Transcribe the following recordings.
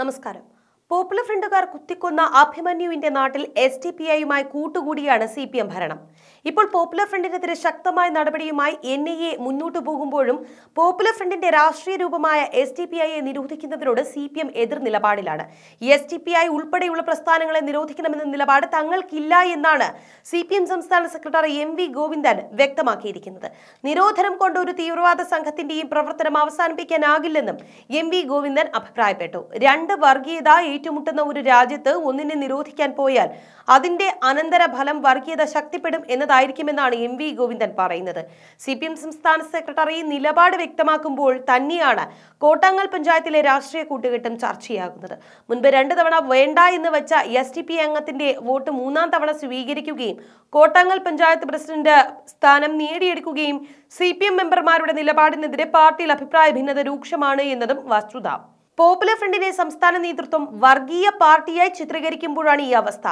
നമസ്കാരം പോപ്പുലർ ഫ്രണ്ടുകാർ കുത്തിക്കൊന്ന അഭിമന്യുവിന്റെ നാട്ടിൽ എസ് ഡി പി ഐയുമായി കൂട്ടുകൂടിയാണ് സി പി എം ഭരണം ഇപ്പോൾ പോപ്പുലർ ഫ്രണ്ടിനെതിരെ ശക്തമായ നടപടിയുമായി എൻ ഐ e എ മുന്നോട്ടു പോകുമ്പോഴും പോപ്പുലർ ഫ്രണ്ടിന്റെ രാഷ്ട്രീയ രൂപമായ എസ് ഡി പി ഐയെ നിരോധിക്കുന്നതിനോട് സി പി എം എതിർ നിലപാടിലാണ് എസ് ഡി പി ഐ ഉൾപ്പെടെയുള്ള പ്രസ്ഥാനങ്ങളെ നിരോധിക്കണമെന്ന നിലപാട് തങ്ങൾക്കില്ല എന്നാണ് സി പി എം സംസ്ഥാന സെക്രട്ടറി എം വി ഗോവിന്ദൻ വ്യക്തമാക്കിയിരിക്കുന്നത് നിരോധനം കൊണ്ട് ഒരു തീവ്രവാദ സംഘത്തിന്റെയും പ്രവർത്തനം അവസാനിപ്പിക്കാനാകില്ലെന്നും എം വി ഗോവിന്ദൻ അഭിപ്രായപ്പെട്ടു രണ്ട് വർഗീയത ഏറ്റുമുട്ടുന്ന ഒരു രാജ്യത്ത് ഒന്നിനെ നിരോധിക്കാൻ പോയാൽ അതിന്റെ ഫലം വർഗീയത ശക്തിപ്പെടും എന്നതായിരിക്കുമെന്നാണ് എം വി ഗോവിന്ദൻ പറയുന്നത് സി പി എം സംസ്ഥാന സെക്രട്ടറി നിലപാട് വ്യക്തമാക്കുമ്പോൾ തന്നെയാണ് കോട്ടാങ്ങൽ പഞ്ചായത്തിലെ രാഷ്ട്രീയ കൂട്ടുകെട്ടും ചർച്ചയാകുന്നത് മുൻപ് രണ്ട് തവണ വേണ്ട എന്ന് വെച്ച എസ് ടി പി അംഗത്തിന്റെ വോട്ട് മൂന്നാം തവണ സ്വീകരിക്കുകയും കോട്ടാങ്ങൽ പഞ്ചായത്ത് പ്രസിഡന്റ് സ്ഥാനം നേടിയെടുക്കുകയും സി പി എം മെമ്പർമാരുടെ നിലപാടിനെതിരെ പാർട്ടിയിൽ അഭിപ്രായ ഭിന്നത രൂക്ഷമാണ് എന്നതും വസ്തുത പോപ്പുലർ ഫ്രണ്ടിനെ സംസ്ഥാന നേതൃത്വം വർഗീയ പാർട്ടിയായി ചിത്രീകരിക്കുമ്പോഴാണ് ഈ അവസ്ഥ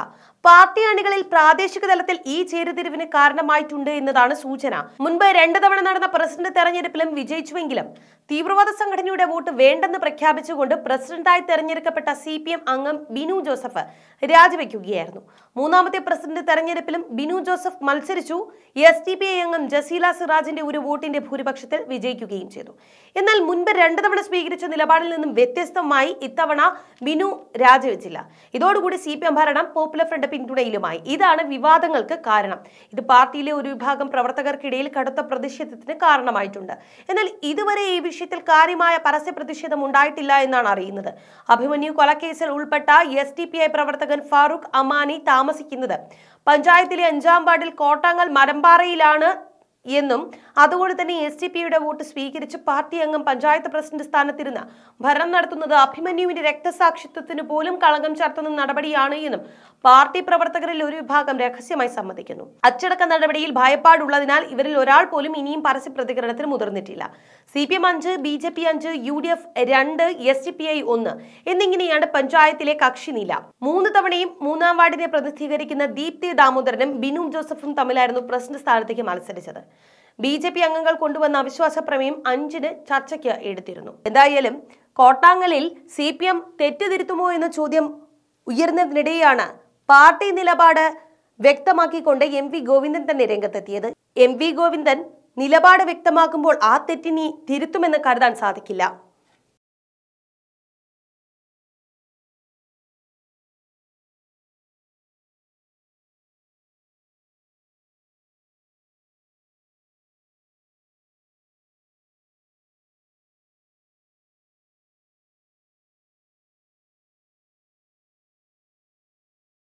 പാർട്ടി അണികളിൽ പ്രാദേശിക തലത്തിൽ ഈ ചേരുതിരിവിന് കാരണമായിട്ടുണ്ട് എന്നതാണ് സൂചന മുൻപ് രണ്ടു തവണ നടന്ന പ്രസിഡന്റ് തെരഞ്ഞെടുപ്പിലും വിജയിച്ചുവെങ്കിലും തീവ്രവാദ സംഘടനയുടെ വോട്ട് വേണ്ടെന്ന് പ്രഖ്യാപിച്ചുകൊണ്ട് പ്രസിഡന്റായി തെരഞ്ഞെടുക്കപ്പെട്ട സി പി എം അംഗം ബിനു ജോസഫ് രാജിവെക്കുകയായിരുന്നു മൂന്നാമത്തെ പ്രസിഡന്റ് തെരഞ്ഞെടുപ്പിലും ബിനു ജോസഫ് മത്സരിച്ചു എസ് ടി പി ഐ അംഗം ജസീല സിറാജിന്റെ ഒരു വോട്ടിന്റെ ഭൂരിപക്ഷത്തിൽ വിജയിക്കുകയും ചെയ്തു എന്നാൽ മുൻപ് രണ്ടു തവണ സ്വീകരിച്ച നിലപാടിൽ നിന്നും വ്യത്യസ്തമായി ഇത്തവണ ബിനു രാജിവെച്ചില്ല ഇതോടുകൂടി സി പി എം ഭരണം പോപ്പുലർ ഫ്രണ്ട് പിന്തുണയിലുമായി ഇതാണ് വിവാദങ്ങൾക്ക് കാരണം ഇത് പാർട്ടിയിലെ ഒരു വിഭാഗം പ്രവർത്തകർക്കിടയിൽ കടുത്ത പ്രതിഷേധത്തിന് കാരണമായിട്ടുണ്ട് എന്നാൽ ഇതുവരെ ഈ വിഷയത്തിൽ കാര്യമായ പരസ്യ പ്രതിഷേധം ഉണ്ടായിട്ടില്ല എന്നാണ് അറിയുന്നത് അഭിമന്യു കൊലക്കേസിൽ ഉൾപ്പെട്ട എസ് ഡി പി ഐ പ്രവർത്തകൻ ഫാറൂഖ് അമാനി താമസിക്കുന്നത് പഞ്ചായത്തിലെ അഞ്ചാം വാർഡിൽ കോട്ടാങ്ങൽ മരമ്പാറയിലാണ് എന്നും അതുകൊണ്ട് തന്നെ എസ് ഡി പിയുടെ വോട്ട് സ്വീകരിച്ച് പാർട്ടി അംഗം പഞ്ചായത്ത് പ്രസിഡന്റ് സ്ഥാനത്തിരുന്ന് ഭരണം നടത്തുന്നത് അഭിമന്യുവിന്റെ രക്തസാക്ഷിത്വത്തിന് പോലും കളങ്കം ചാർത്തുന്ന നടപടിയാണ് എന്നും പാർട്ടി പ്രവർത്തകരിൽ ഒരു വിഭാഗം രഹസ്യമായി സമ്മതിക്കുന്നു അച്ചടക്ക നടപടിയിൽ ഭയപ്പാടുള്ളതിനാൽ ഇവരിൽ ഒരാൾ പോലും ഇനിയും പരസ്യ പ്രതികരണത്തിന് മുതിർന്നിട്ടില്ല സി പി എം അഞ്ച് ബി ജെ പി അഞ്ച് യു ഡി എഫ് രണ്ട് എസ് ഡി പി ഐ ഒന്ന് എന്നിങ്ങനെയാണ് പഞ്ചായത്തിലെ കക്ഷി നില മൂന്ന് തവണയും മൂന്നാം വാർഡിനെ പ്രതിനിധീകരിക്കുന്ന ദീപ്തി ദാമോദരനും ബിനു ജോസഫും തമ്മിലായിരുന്നു പ്രസിഡന്റ് സ്ഥാനത്തേക്ക് മത്സരിച്ചത് ബി ജെ പി അംഗങ്ങൾ കൊണ്ടുവന്ന അവിശ്വാസ പ്രമേയം അഞ്ചിന് ചർച്ചയ്ക്ക് എടുത്തിരുന്നു എന്തായാലും കോട്ടാങ്ങലിൽ സി പി എം തെറ്റുതിരുത്തുമോ എന്ന ചോദ്യം ഉയർന്നതിനിടെയാണ് പാർട്ടി നിലപാട് വ്യക്തമാക്കിക്കൊണ്ട് എം വി ഗോവിന്ദൻ തന്നെ രംഗത്തെത്തിയത് എം വി ഗോവിന്ദൻ നിലപാട് വ്യക്തമാക്കുമ്പോൾ ആ തെറ്റിനി തിരുത്തുമെന്ന് കരുതാൻ സാധിക്കില്ല